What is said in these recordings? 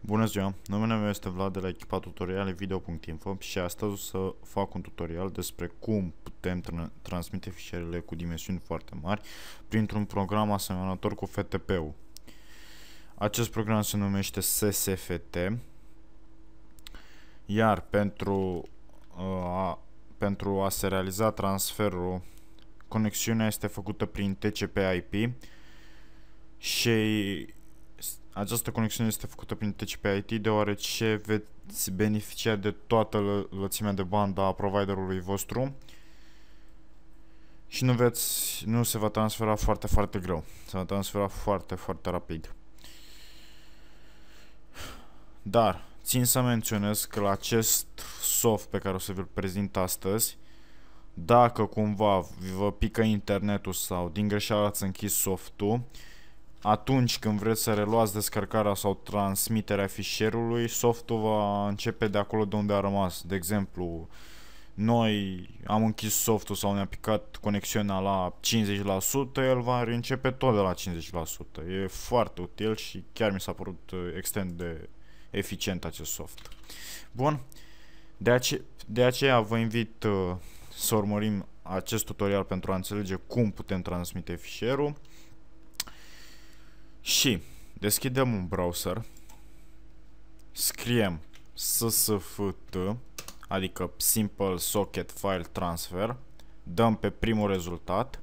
Bună ziua, numele meu este Vlad de la echipa tutoriale video.info și astăzi o să fac un tutorial despre cum putem tra transmite fișierele cu dimensiuni foarte mari printr-un program asemănător cu FTP-ul. Acest program se numește SSFT, iar pentru uh, a, pentru a se realiza transferul, conexiunea este făcută prin TCP IP și această conexiune este făcută prin tcp IT deoarece veți beneficia de toată lățimea de bandă a providerului vostru și nu, veți, nu se va transfera foarte, foarte greu. Se va transfera foarte, foarte rapid. Dar, țin să menționez că la acest soft pe care o să vi-l prezint astăzi, dacă cumva vă pică internetul sau din greșeală ați închis softul, atunci când vreți să reluați descărcarea sau transmiterea fișierului, softul va începe de acolo de unde a rămas. De exemplu, noi am închis softul sau ne-a picat conexiunea la 50%, el va reîncepe tot de la 50%. E foarte util și chiar mi s-a părut uh, extrem de eficient acest soft. Bun, de, ace de aceea vă invit uh, să urmărim acest tutorial pentru a înțelege cum putem transmite fișierul. Și deschidem un browser. Scriem ssft, adică simple socket file transfer. Dăm pe primul rezultat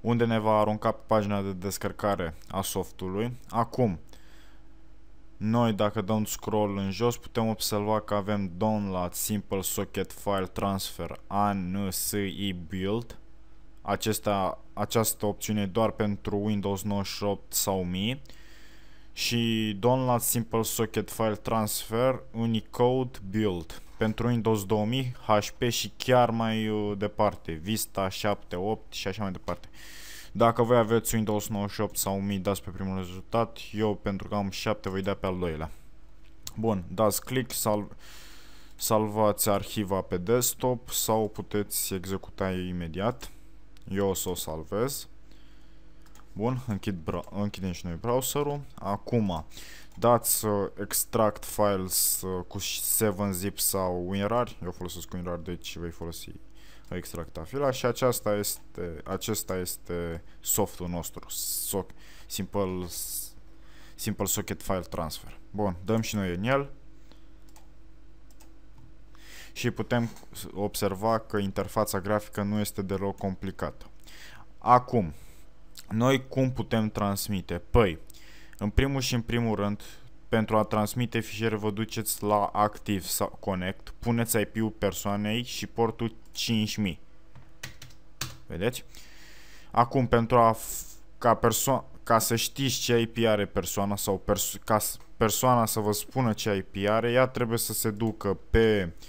unde ne va arunca pagina de descărcare a softului. Acum, noi dacă dăm scroll în jos putem observa că avem download simple socket file transfer ANSI build acesta, această opțiune doar pentru Windows 98 sau Mi și Download Simple Socket File Transfer Unicode Build pentru Windows 2000, HP și chiar mai uh, departe, Vista 7, 8 și așa mai departe. Dacă voi aveți Windows 98 sau 1000, dați pe primul rezultat, eu pentru că am 7 voi da pe al doilea. Bun, dați click, salv salvați arhiva pe desktop sau puteți executa imediat. Eu o să o salvez. Bun, închid închidem și noi browserul. Acum, dați uh, extract files uh, cu 7-zip sau WinRAR. Eu folosesc WinRAR, deci vei folosi extracta fila și aceasta este, acesta este softul nostru, so simple, simple socket file transfer. Bun, dăm și noi în el și putem observa că interfața grafică nu este deloc complicată. Acum, noi cum putem transmite? Păi, în primul și în primul rând, pentru a transmite fișiere vă duceți la Active sau Connect, puneți IP-ul persoanei și portul 5000. Vedeți? Acum, pentru a ca, perso ca să știți ce IP are persoana sau perso ca persoana să vă spună ce IP are, ea trebuie să se ducă pe uh,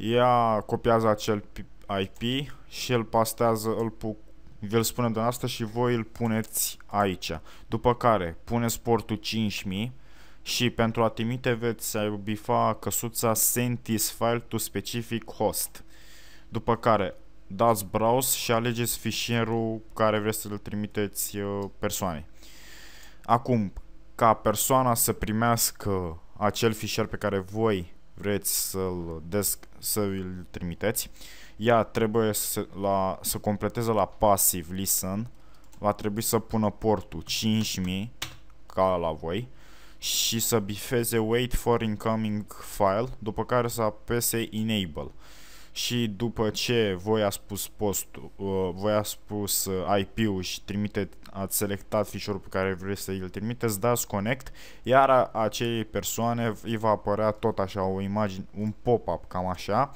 ea copiază acel IP și îl pastează, îl pu vi-l spunem de asta și voi îl puneți aici. După care puneți portul 5000 și pentru a trimite veți bifa căsuța Sentis file to specific host. După care dați browse și alegeți fișierul care vreți să-l trimiteți uh, persoanei. Acum, ca persoana să primească acel fișier pe care voi vreți să-l desc, să îl trimiteți. Ea trebuie să, la, să completeze la pasiv listen, va trebui să pună portul 5000 ca la voi și să bifeze wait for incoming file, după care să apese enable. Și după ce voi a spus postul, uh, voi a spus uh, IP-ul și trimiteți ați selectat fișierul pe care vreți să îl trimiteți, dați Connect, iar acei persoane îi va apărea tot așa o imagine, un pop-up cam așa,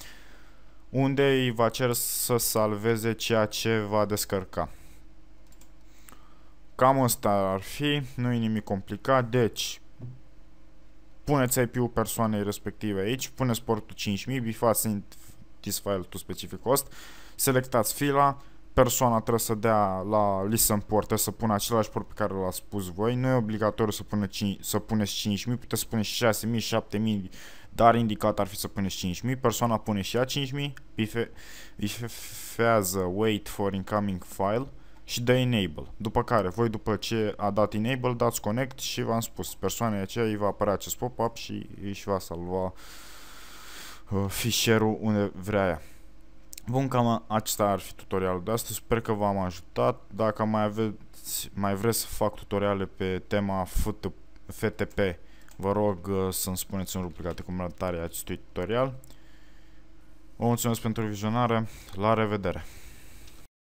unde îi va cer să salveze ceea ce va descărca. Cam asta ar fi, nu e nimic complicat, deci puneți IP-ul persoanei respective aici, puneți portul 5000, bifați int this file to specific host, selectați fila, persoana trebuie să dea la listen port, să pună același port pe care l-a spus voi. Nu e obligatoriu să, pună 5, să puneți 5.000, puteți să puneți 6.000, 7.000, dar indicat ar fi să puneți 5.000. Persoana pune și ea 5.000, bife, bifează wait for incoming file și dă enable. După care, voi după ce a dat enable, dați connect și v-am spus, persoanei aceea îi va apărea acest pop-up și își va salva uh, fișierul unde vrea ea. Bun, cam acesta ar fi tutorialul de astăzi. Sper că v-am ajutat. Dacă mai aveți, mai vreți să fac tutoriale pe tema FTP, vă rog uh, să-mi spuneți în rubrica de comentarii acestui tutorial. Vă mulțumesc pentru vizionare. La revedere!